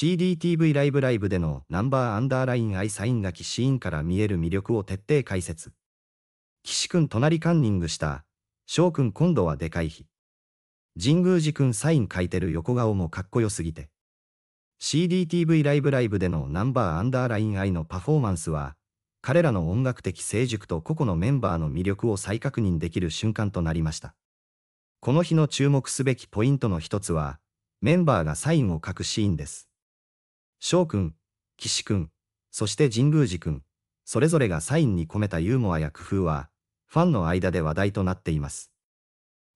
CDTV ライブライブでのナンバーアンダーラインアイサイン書きシーンから見える魅力を徹底解説。岸くん隣カンニングした。翔くん今度はでかい日。神宮寺くんサイン書いてる横顔もかっこよすぎて。CDTV ライブライブでのナンバーアンダーラインイのパフォーマンスは、彼らの音楽的成熟と個々のメンバーの魅力を再確認できる瞬間となりました。この日の注目すべきポイントの一つは、メンバーがサインを書くシーンです。翔くん、岸くん、そして神宮寺くん、それぞれがサインに込めたユーモアや工夫は、ファンの間で話題となっています。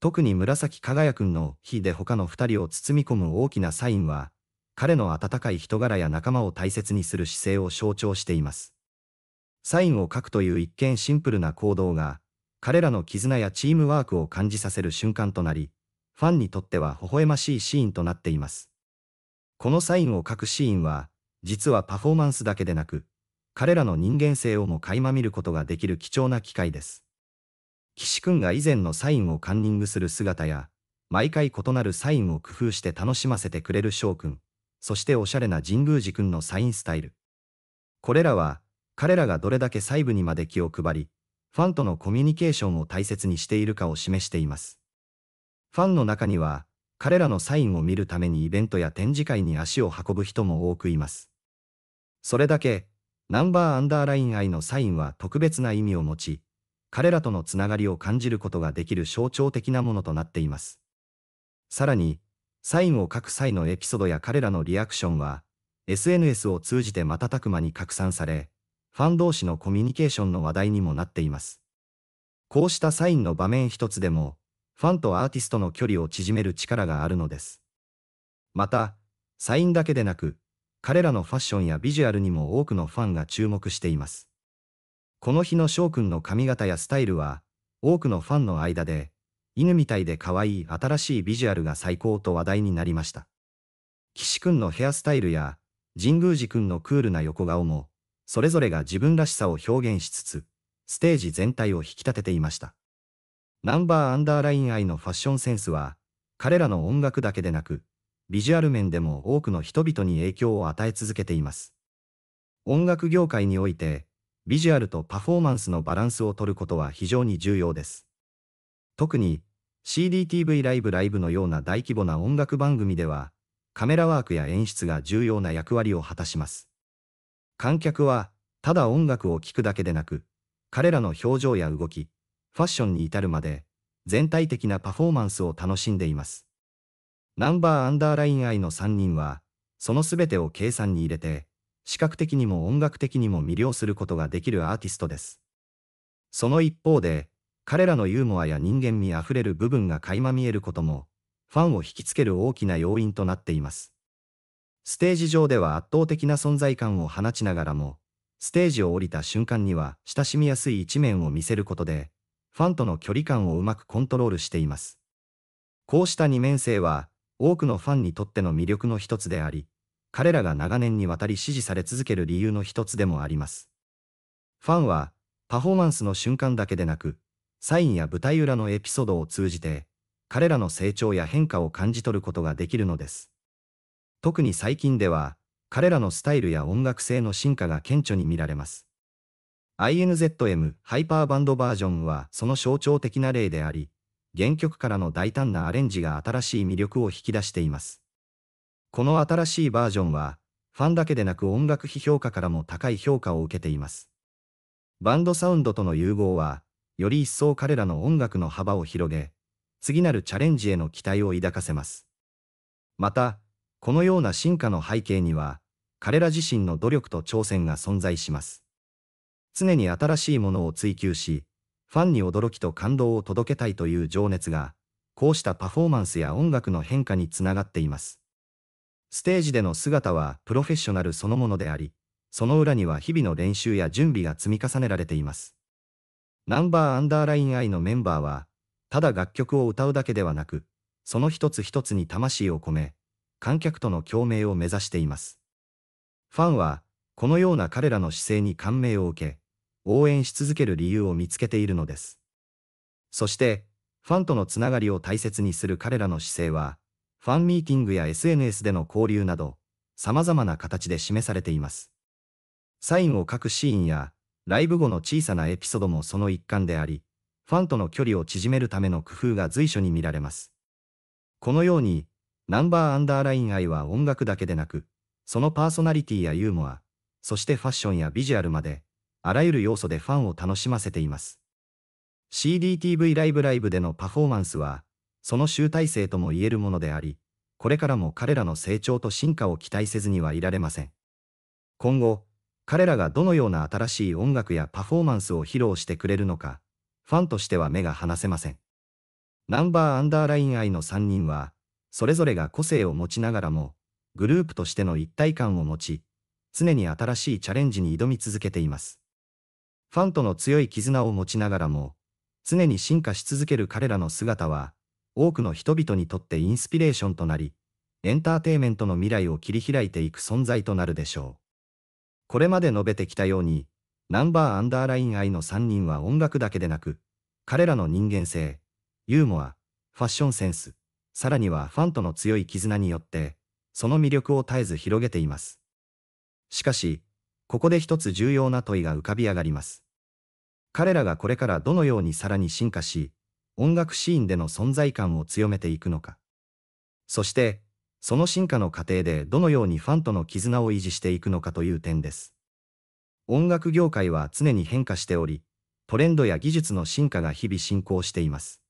特に紫輝くんの日で他の二人を包み込む大きなサインは、彼の温かい人柄や仲間を大切にする姿勢を象徴しています。サインを書くという一見シンプルな行動が、彼らの絆やチームワークを感じさせる瞬間となり、ファンにとっては微笑ましいシーンとなっています。このサインを書くシーンは、実はパフォーマンスだけでなく、彼らの人間性をも垣間見ることができる貴重な機会です。岸くんが以前のサインをカンニングする姿や、毎回異なるサインを工夫して楽しませてくれる翔くん、そしておしゃれな神宮寺くんのサインスタイル。これらは、彼らがどれだけ細部にまで気を配り、ファンとのコミュニケーションを大切にしているかを示しています。ファンの中には、彼らのサインを見るためにイベントや展示会に足を運ぶ人も多くいます。それだけ、ナンバーアンダーライン愛のサインは特別な意味を持ち、彼らとのつながりを感じることができる象徴的なものとなっています。さらに、サインを書く際のエピソードや彼らのリアクションは、SNS を通じて瞬く間に拡散され、ファン同士のコミュニケーションの話題にもなっています。こうしたサインの場面一つでも、ファンとアーティストの距離を縮める力があるのです。また、サインだけでなく、彼らのファッションやビジュアルにも多くのファンが注目しています。この日の翔くんの髪型やスタイルは、多くのファンの間で、犬みたいで可愛い新しいビジュアルが最高と話題になりました。岸くんのヘアスタイルや、神宮寺くんのクールな横顔も、それぞれが自分らしさを表現しつつ、ステージ全体を引き立てていました。ナンバーアンダーライン愛のファッションセンスは、彼らの音楽だけでなく、ビジュアル面でも多くの人々に影響を与え続けています。音楽業界において、ビジュアルとパフォーマンスのバランスを取ることは非常に重要です。特に、CDTV ライブライブのような大規模な音楽番組では、カメラワークや演出が重要な役割を果たします。観客は、ただ音楽を聴くだけでなく、彼らの表情や動き、ファッションに至るまで、全体的なパフォーマンスを楽しんでいます。ナンバーアンダーライン愛の3人は、その全てを計算に入れて、視覚的にも音楽的にも魅了することができるアーティストです。その一方で、彼らのユーモアや人間味あふれる部分が垣間見えることも、ファンを引きつける大きな要因となっています。ステージ上では圧倒的な存在感を放ちながらも、ステージを降りた瞬間には親しみやすい一面を見せることで、ファンとの距離感をうまくコントロールしています。こうした二面性は、多くのファンにとっての魅力の一つであり、彼らが長年にわたり支持され続ける理由の一つでもあります。ファンは、パフォーマンスの瞬間だけでなく、サインや舞台裏のエピソードを通じて、彼らの成長や変化を感じ取ることができるのです。特に最近では、彼らのスタイルや音楽性の進化が顕著に見られます。INZM ハイパーバンドバージョンはその象徴的な例であり、原曲からの大胆なアレンジが新しい魅力を引き出しています。この新しいバージョンは、ファンだけでなく音楽批評家からも高い評価を受けています。バンドサウンドとの融合は、より一層彼らの音楽の幅を広げ、次なるチャレンジへの期待を抱かせます。また、このような進化の背景には、彼ら自身の努力と挑戦が存在します。常に新しいものを追求し、ファンに驚きと感動を届けたいという情熱が、こうしたパフォーマンスや音楽の変化につながっています。ステージでの姿はプロフェッショナルそのものであり、その裏には日々の練習や準備が積み重ねられています。ナンバーアンダーライン I のメンバーは、ただ楽曲を歌うだけではなく、その一つ一つに魂を込め、観客との共鳴を目指しています。ファンは、このような彼らの姿勢に感銘を受け、応援し続ける理由を見つけているのです。そして、ファンとのつながりを大切にする彼らの姿勢は、ファンミーティングや SNS での交流など、様々な形で示されています。サインを書くシーンや、ライブ後の小さなエピソードもその一環であり、ファンとの距離を縮めるための工夫が随所に見られます。このように、ナンバーアンダーライン愛は音楽だけでなく、そのパーソナリティやユーモア、そしてファッションやビジュアルまで、あらゆる要素でファンを楽しませています。CDTV ライブライブでのパフォーマンスは、その集大成とも言えるものであり、これからも彼らの成長と進化を期待せずにはいられません。今後、彼らがどのような新しい音楽やパフォーマンスを披露してくれるのか、ファンとしては目が離せません。ナンバーアンダーライン I の3人は、それぞれが個性を持ちながらも、グループとしての一体感を持ち、常に新しいチャレンジに挑み続けています。ファンとの強い絆を持ちながらも、常に進化し続ける彼らの姿は、多くの人々にとってインスピレーションとなり、エンターテイメントの未来を切り開いていく存在となるでしょう。これまで述べてきたように、ナンバーアンダーライン愛の3人は音楽だけでなく、彼らの人間性、ユーモア、ファッションセンス、さらにはファンとの強い絆によって、その魅力を絶えず広げています。しかし、ここで一つ重要な問いが浮かび上がります。彼らがこれからどのようにさらに進化し、音楽シーンでの存在感を強めていくのか。そして、その進化の過程でどのようにファンとの絆を維持していくのかという点です。音楽業界は常に変化しており、トレンドや技術の進化が日々進行しています。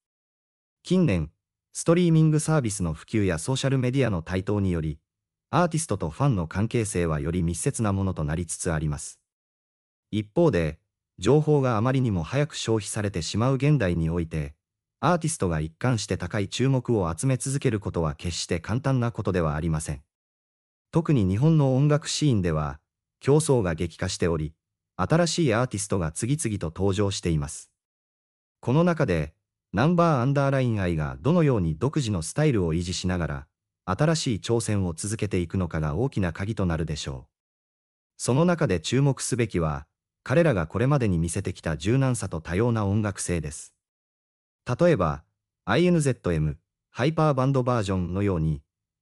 近年、ストリーミングサービスの普及やソーシャルメディアの台頭により、アーティストとファンの関係性はより密接なものとなりつつあります。一方で、情報があまりにも早く消費されてしまう現代において、アーティストが一貫して高い注目を集め続けることは決して簡単なことではありません。特に日本の音楽シーンでは、競争が激化しており、新しいアーティストが次々と登場しています。この中で、ナンバーアンダーライン愛がどのように独自のスタイルを維持しながら、新しい挑戦を続けていくのかが大きな鍵となるでしょう。その中で注目すべきは、彼らがこれまでに見せてきた柔軟さと多様な音楽性です。例えば、INZM、ハイパーバンドバージョンのように、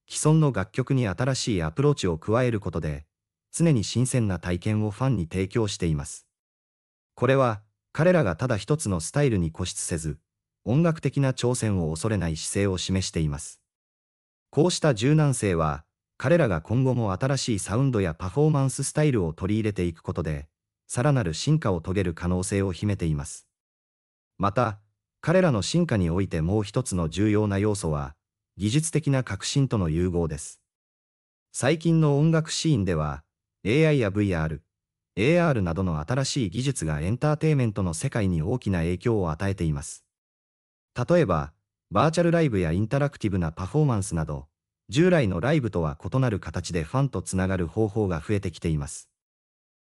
既存の楽曲に新しいアプローチを加えることで、常に新鮮な体験をファンに提供しています。これは、彼らがただ一つのスタイルに固執せず、音楽的な挑戦を恐れない姿勢を示しています。こうした柔軟性は、彼らが今後も新しいサウンドやパフォーマンススタイルを取り入れていくことで、さらなる進化を遂げる可能性を秘めています。また、彼らの進化においてもう一つの重要な要素は、技術的な革新との融合です。最近の音楽シーンでは、AI や VR、AR などの新しい技術がエンターテイメントの世界に大きな影響を与えています。例えば、バーチャルライブやインタラクティブなパフォーマンスなど、従来のライブとは異なる形でファンとつながる方法が増えてきています。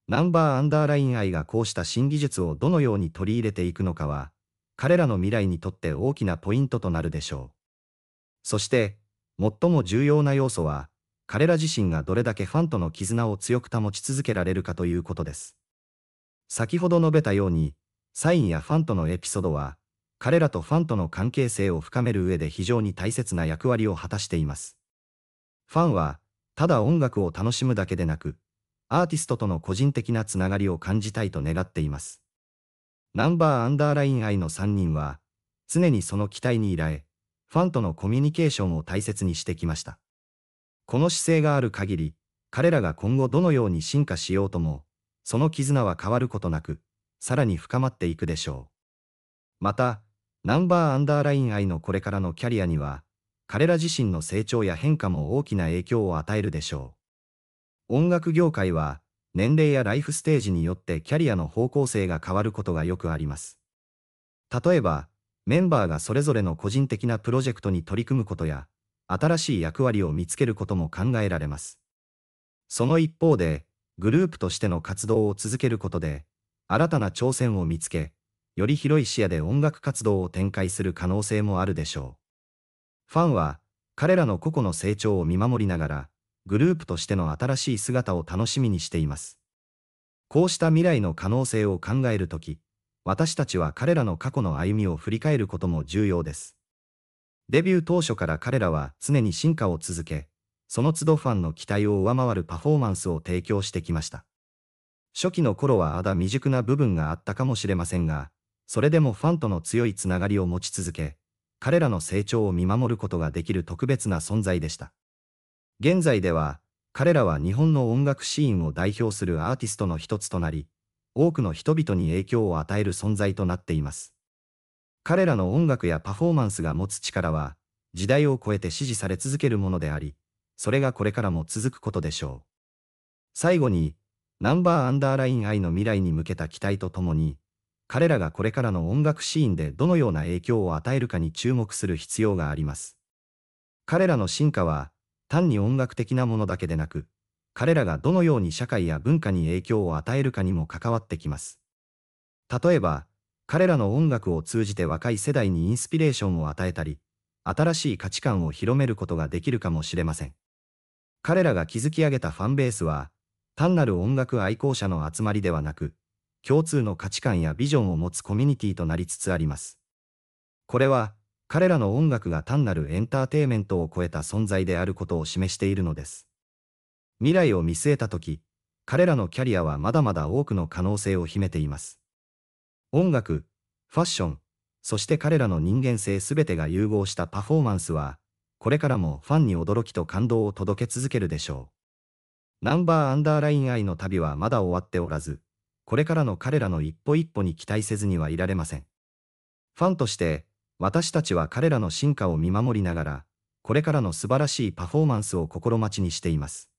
ナンバーアンダーライン愛がこうした新技術をどのように取り入れていくのかは、彼らの未来にとって大きなポイントとなるでしょう。そして、最も重要な要素は、彼ら自身がどれだけファンとの絆を強く保ち続けられるかということです。先ほど述べたように、サインやファンとのエピソードは、彼らとファンとの関係性を深める上で非常に大切な役割を果たしています。ファンは、ただ音楽を楽しむだけでなく、アーティストとの個人的なつながりを感じたいと願っています。ナンバーアンダーライン愛の3人は、常にその期待に依頼、ファンとのコミュニケーションを大切にしてきました。この姿勢がある限り、彼らが今後どのように進化しようとも、その絆は変わることなく、さらに深まっていくでしょう。また、ナンバーアンダーライン愛のこれからのキャリアには、彼ら自身の成長や変化も大きな影響を与えるでしょう。音楽業界は、年齢やライフステージによってキャリアの方向性が変わることがよくあります。例えば、メンバーがそれぞれの個人的なプロジェクトに取り組むことや、新しい役割を見つけることも考えられます。その一方で、グループとしての活動を続けることで、新たな挑戦を見つけ、より広い視野で音楽活動を展開する可能性もあるでしょう。ファンは、彼らの個々の成長を見守りながら、グループとしての新しい姿を楽しみにしています。こうした未来の可能性を考えるとき、私たちは彼らの過去の歩みを振り返ることも重要です。デビュー当初から彼らは常に進化を続け、その都度ファンの期待を上回るパフォーマンスを提供してきました。初期の頃はまだ未熟な部分があったかもしれませんが、それでもファンとの強いつながりを持ち続け、彼らの成長を見守ることができる特別な存在でした。現在では、彼らは日本の音楽シーンを代表するアーティストの一つとなり、多くの人々に影響を与える存在となっています。彼らの音楽やパフォーマンスが持つ力は、時代を超えて支持され続けるものであり、それがこれからも続くことでしょう。最後に、ナンバーアンダーライン I の未来に向けた期待とともに、彼らがこれからの音楽シーンでどのような影響を与えるかに注目する必要があります。彼らの進化は、単に音楽的なものだけでなく、彼らがどのように社会や文化に影響を与えるかにも関わってきます。例えば、彼らの音楽を通じて若い世代にインスピレーションを与えたり、新しい価値観を広めることができるかもしれません。彼らが築き上げたファンベースは、単なる音楽愛好者の集まりではなく、共通の価値観やビジョンを持つコミュニティとなりつつあります。これは、彼らの音楽が単なるエンターテイメントを超えた存在であることを示しているのです。未来を見据えたとき、彼らのキャリアはまだまだ多くの可能性を秘めています。音楽、ファッション、そして彼らの人間性すべてが融合したパフォーマンスは、これからもファンに驚きと感動を届け続けるでしょう。ナンバーアンダーライン愛の旅はまだ終わっておらず、これからの彼らの一歩一歩に期待せずにはいられません。ファンとして、私たちは彼らの進化を見守りながら、これからの素晴らしいパフォーマンスを心待ちにしています。